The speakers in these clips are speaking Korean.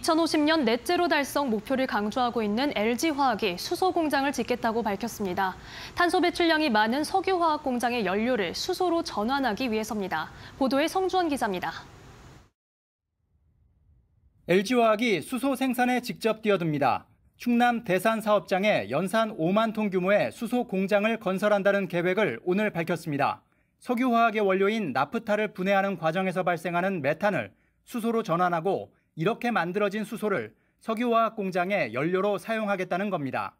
2050년 넷제로 달성 목표를 강조하고 있는 LG화학이 수소 공장을 짓겠다고 밝혔습니다. 탄소 배출량이 많은 석유화학 공장의 연료를 수소로 전환하기 위해서입니다. 보도에 성주원 기자입니다. LG화학이 수소 생산에 직접 뛰어듭니다. 충남 대산 사업장에 연산 5만 톤 규모의 수소 공장을 건설한다는 계획을 오늘 밝혔습니다. 석유화학의 원료인 나프타를 분해하는 과정에서 발생하는 메탄을 수소로 전환하고 이렇게 만들어진 수소를 석유화학 공장의 연료로 사용하겠다는 겁니다.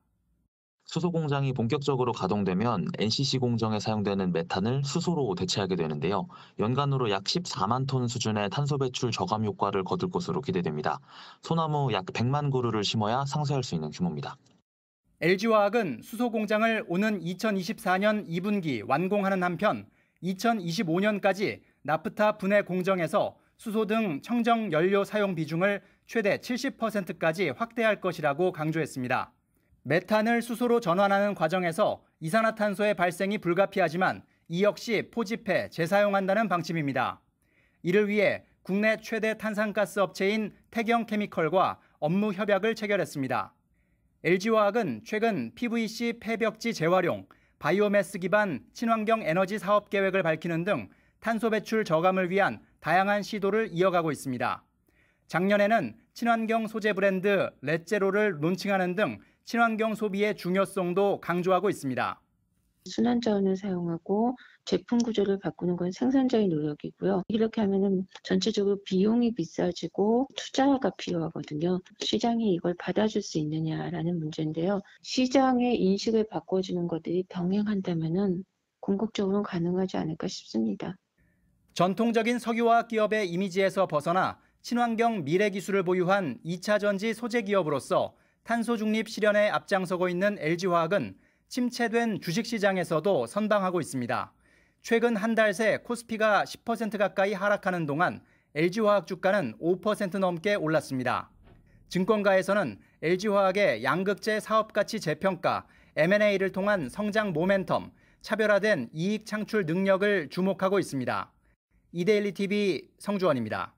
수소 공장이 본격적으로 가동되면 NCC 공정에 사용되는 메탄을 수소로 대체하게 되는데요. 연간으로 약 14만 톤 수준의 탄소 배출 저감 효과를 거둘 것으로 기대됩니다. 소나무 약 100만 그루를 심어야 상쇄할 수 있는 규모입니다. LG화학은 수소 공장을 오는 2024년 2분기 완공하는 한편 2025년까지 나프타 분해 공정에서 수소 등 청정 연료 사용 비중을 최대 70%까지 확대할 것이라고 강조했습니다. 메탄을 수소로 전환하는 과정에서 이산화탄소의 발생이 불가피하지만 이 역시 포집해 재사용한다는 방침입니다. 이를 위해 국내 최대 탄산가스 업체인 태경케미컬과 업무 협약을 체결했습니다. LG화학은 최근 PVC 폐벽지 재활용, 바이오매스 기반 친환경 에너지 사업 계획을 밝히는 등 탄소 배출 저감을 위한 다양한 시도를 이어가고 있습니다. 작년에는 친환경 소재 브랜드 렛제로를 론칭하는 등 친환경 소비의 중요성도 강조하고 있습니다. 순환 자원을 사용하고 제품 구조를 바꾸는 건 생산자의 노력이고요. 이렇게 하면은 전체적으로 비용이 비싸지고 투자가 필요하거든요. 시장이 이걸 받아줄 수 있느냐라는 문제인데요. 시장의 인식을 바꿔주는 것들이 병행한다면은 궁극적으로 가능하지 않을까 싶습니다. 전통적인 석유화학 기업의 이미지에서 벗어나 친환경 미래 기술을 보유한 2차 전지 소재 기업으로서 탄소 중립 실현에 앞장서고 있는 LG화학은 침체된 주식시장에서도 선방하고 있습니다. 최근 한 달 새 코스피가 10% 가까이 하락하는 동안 LG화학 주가는 5% 넘게 올랐습니다. 증권가에서는 LG화학의 양극재 사업가치 재평가, M&A를 통한 성장 모멘텀, 차별화된 이익 창출 능력을 주목하고 있습니다. 이데일리 TV 성주원입니다.